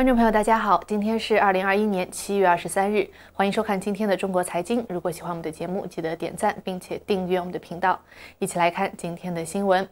观众朋友，大家好，今天是二零二一年七月二十三日，欢迎收看今天的中国财经。如果喜欢我们的节目，记得点赞并且订阅我们的频道。一起来看今天的新闻。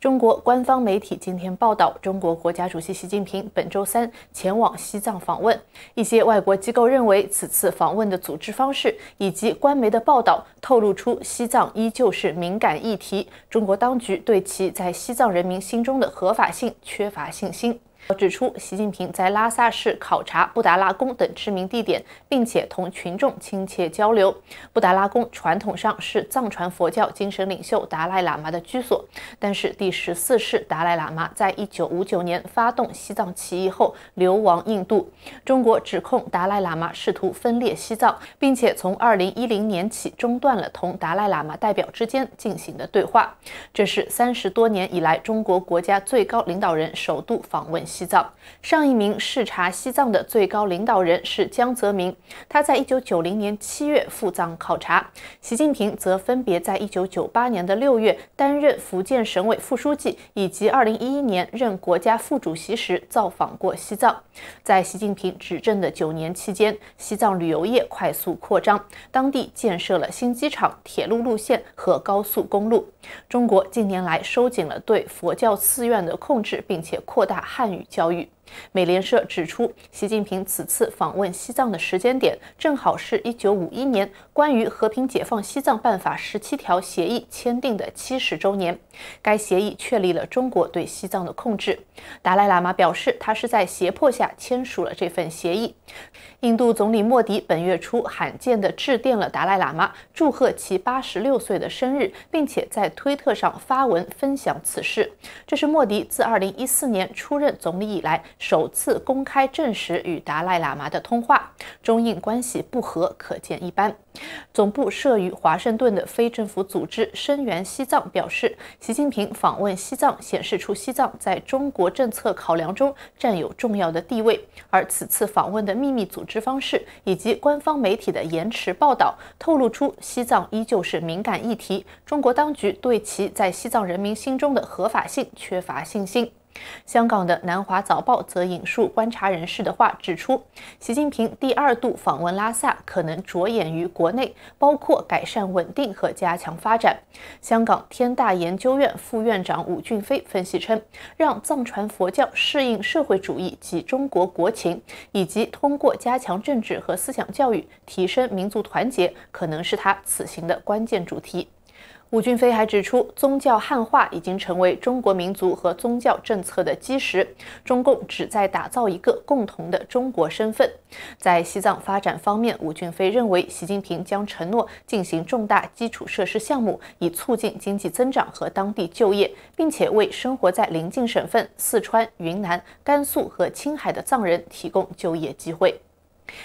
中国官方媒体今天报道，中国国家主席习近平本周三前往西藏访问。一些外国机构认为，此次访问的组织方式以及官媒的报道，透露出西藏依旧是敏感议题，中国当局对其在西藏人民心中的合法性缺乏信心。指出，习近平在拉萨市考察布达拉宫等知名地点，并且同群众亲切交流。布达拉宫传统上是藏传佛教精神领袖达赖喇嘛的居所，但是第十四世达赖喇嘛在一九五九年发动西藏起义后流亡印度。中国指控达赖喇嘛试图分裂西藏，并且从二零一零年起中断了同达赖喇嘛代表之间进行的对话。这是三十多年以来中国国家最高领导人首度访问。西藏上一名视察西藏的最高领导人是江泽民，他在一九九零年七月赴藏考察。习近平则分别在一九九八年的六月担任福建省委副书记，以及二零一一年任国家副主席时造访过西藏。在习近平执政的九年期间，西藏旅游业快速扩张，当地建设了新机场、铁路路线和高速公路。中国近年来收紧了对佛教寺院的控制，并且扩大汉语。教育。美联社指出，习近平此次访问西藏的时间点正好是一九五一年关于和平解放西藏办法十七条协议签订的七十周年。该协议确立了中国对西藏的控制。达赖喇嘛表示，他是在胁迫下签署了这份协议。印度总理莫迪本月初罕见地致电了达赖喇嘛，祝贺其八十六岁的生日，并且在推特上发文分享此事。这是莫迪自二零一四年出任总理以来。首次公开证实与达赖喇嘛的通话，中印关系不和可见一斑。总部设于华盛顿的非政府组织声援西藏表示，习近平访问西藏显示出西藏在中国政策考量中占有重要的地位。而此次访问的秘密组织方式以及官方媒体的延迟报道，透露出西藏依旧是敏感议题，中国当局对其在西藏人民心中的合法性缺乏信心。香港的《南华早报》则引述观察人士的话指出，习近平第二度访问拉萨，可能着眼于国内，包括改善稳定和加强发展。香港天大研究院副院长武俊飞分析称，让藏传佛教适应社会主义及中国国情，以及通过加强政治和思想教育，提升民族团结，可能是他此行的关键主题。武俊飞还指出，宗教汉化已经成为中国民族和宗教政策的基石。中共旨在打造一个共同的中国身份。在西藏发展方面，武俊飞认为，习近平将承诺进行重大基础设施项目，以促进经济增长和当地就业，并且为生活在邻近省份四川、云南、甘肃和青海的藏人提供就业机会。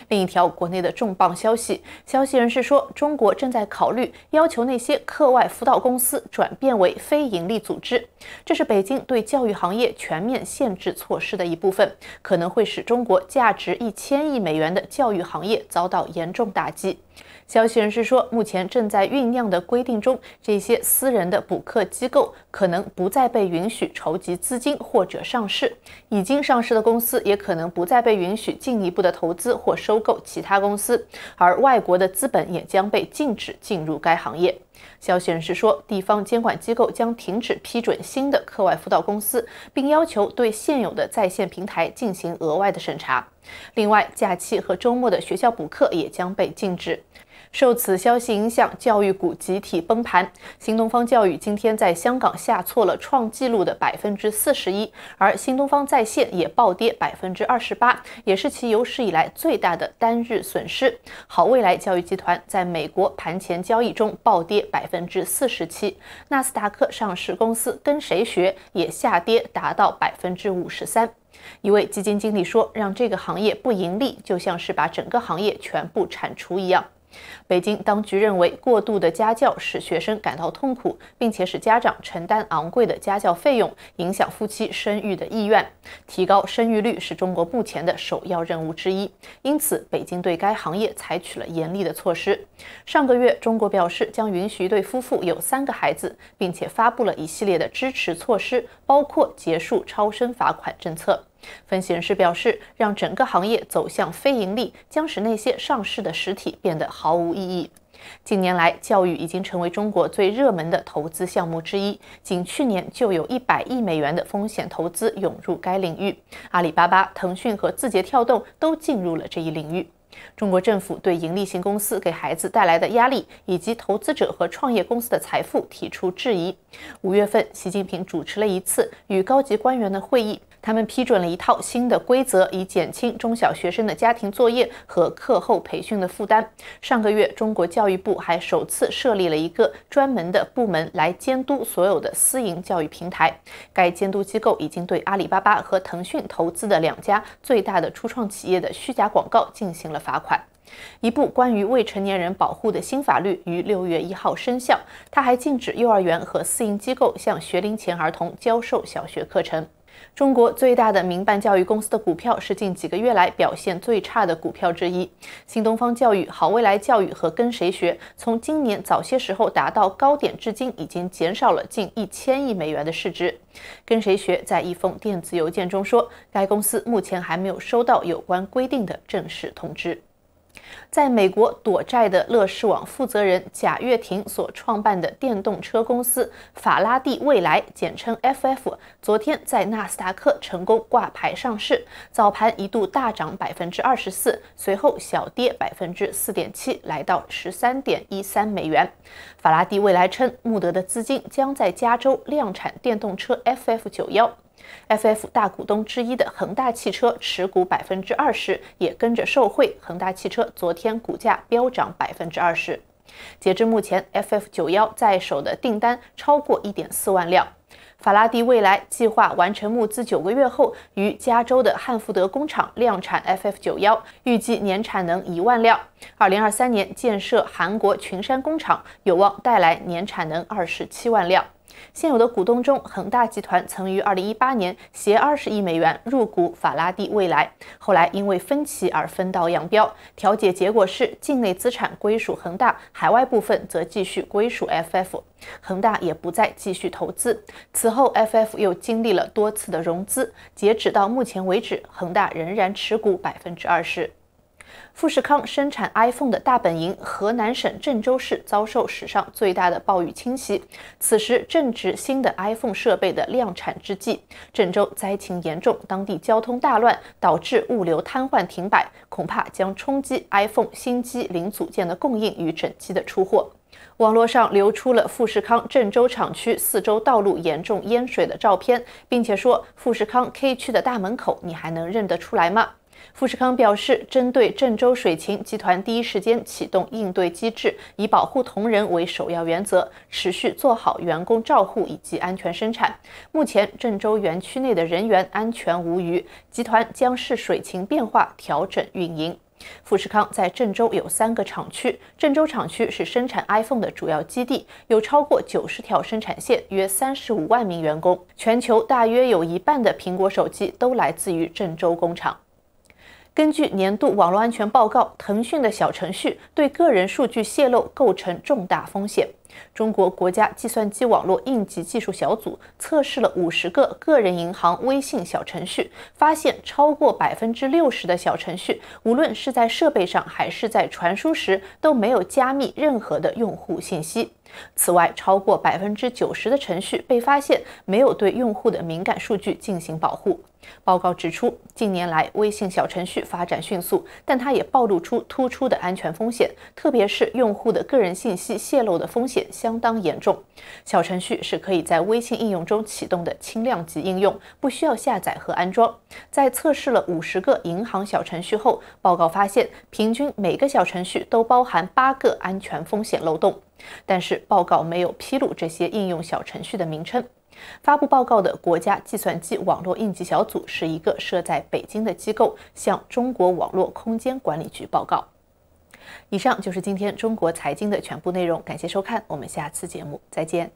另一条国内的重磅消息，消息人士说，中国正在考虑要求那些课外辅导公司转变为非盈利组织。这是北京对教育行业全面限制措施的一部分，可能会使中国价值一千亿美元的教育行业遭到严重打击。消息人士说，目前正在酝酿的规定中，这些私人的补课机构可能不再被允许筹集资金或者上市；已经上市的公司也可能不再被允许进一步的投资或收购其他公司。而外国的资本也将被禁止进入该行业。消息人士说，地方监管机构将停止批准新的课外辅导公司，并要求对现有的在线平台进行额外的审查。另外，假期和周末的学校补课也将被禁止。受此消息影响，教育股集体崩盘。新东方教育今天在香港下挫了创纪录的百分之四十一，而新东方在线也暴跌百分之二十八，也是其有史以来最大的单日损失。好未来教育集团在美国盘前交易中暴跌百分之四十七，纳斯达克上市公司跟谁学也下跌达到百分之五十三。一位基金经理说：“让这个行业不盈利，就像是把整个行业全部铲除一样。”北京当局认为，过度的家教使学生感到痛苦，并且使家长承担昂贵的家教费用，影响夫妻生育的意愿。提高生育率是中国目前的首要任务之一，因此北京对该行业采取了严厉的措施。上个月，中国表示将允许一对夫妇有三个孩子，并且发布了一系列的支持措施，包括结束超生罚款政策。分析人士表示，让整个行业走向非盈利将使那些上市的实体变得毫无意义。近年来，教育已经成为中国最热门的投资项目之一，仅去年就有一百亿美元的风险投资涌入该领域。阿里巴巴、腾讯和字节跳动都进入了这一领域。中国政府对盈利型公司给孩子带来的压力以及投资者和创业公司的财富提出质疑。五月份，习近平主持了一次与高级官员的会议。他们批准了一套新的规则，以减轻中小学生的家庭作业和课后培训的负担。上个月，中国教育部还首次设立了一个专门的部门来监督所有的私营教育平台。该监督机构已经对阿里巴巴和腾讯投资的两家最大的初创企业的虚假广告进行了罚款。一部关于未成年人保护的新法律于六月一号生效，它还禁止幼儿园和私营机构向学龄前儿童教授小学课程。中国最大的民办教育公司的股票是近几个月来表现最差的股票之一。新东方教育、好未来教育和跟谁学，从今年早些时候达到高点，至今已经减少了近一千亿美元的市值。跟谁学在一封电子邮件中说，该公司目前还没有收到有关规定的正式通知。在美国躲债的乐视网负责人贾跃亭所创办的电动车公司法拉第未来（简称 FF） 昨天在纳斯达克成功挂牌上市，早盘一度大涨百分之二十四，随后小跌百分之四点七，来到十三点一三美元。法拉第未来称，穆德的资金将在加州量产电动车 FF 九幺。F.F 大股东之一的恒大汽车持股百分之二十，也跟着受惠。恒大汽车昨天股价飙涨百分之二十。截至目前，F.F 九幺在手的订单超过一点四万辆。法拉第未来计划完成募资九个月后，于加州的汉福德工厂量产 F.F 九幺，预计年产能一万辆。二零二三年建设韩国群山工厂，有望带来年产能二十七万辆。现有的股东中，恒大集团曾于二零一八年携二十亿美元入股法拉第未来，后来因为分歧而分道扬镳。调解结果是，境内资产归属恒大，海外部分则继续归属 FF，恒大也不再继续投资。此后，FF 又经历了多次的融资，截止到目前为止，恒大仍然持股百分之二十。富士康生产 iPhone 的大本营河南省郑州市遭受史上最大的暴雨侵袭，此时正值新的 iPhone 设备的量产之际，郑州灾情严重，当地交通大乱，导致物流瘫痪停摆，恐怕将冲击 iPhone 新机零组件的供应与整机的出货。网络上流出了富士康郑州厂区四周道路严重淹水的照片，并且说富士康 K 区的大门口，你还能认得出来吗？富士康表示，针对郑州水情，集团第一时间启动应对机制，以保护同仁为首要原则，持续做好员工照护以及安全生产。目前，郑州园区内的人员安全无虞，集团将视水情变化调整运营。富士康在郑州有三个厂区，郑州厂区是生产 iPhone 的主要基地，有超过九十条生产线，约三十五万名员工。全球大约有一半的苹果手机都来自于郑州工厂。根据年度网络安全报告，腾讯的小程序对个人数据泄露构成重大风险。中国国家计算机网络应急技术小组测试了五十个个人银行微信小程序，发现超过百分之六十的小程序，无论是在设备上还是在传输时，都没有加密任何的用户信息。此外，超过百分之九十的程序被发现没有对用户的敏感数据进行保护。报告指出，近年来微信小程序发展迅速，但它也暴露出突出的安全风险，特别是用户的个人信息泄露的风险。相当严重。小程序是可以在微信应用中启动的轻量级应用，不需要下载和安装。在测试了五十个银行小程序后，报告发现平均每个小程序都包含八个安全风险漏洞。但是报告没有披露这些应用小程序的名称。发布报告的国家计算机网络应急小组是一个设在北京的机构，向中国网络空间管理局报告。以上就是今天中国财经的全部内容，感谢收看，我们下次节目再见。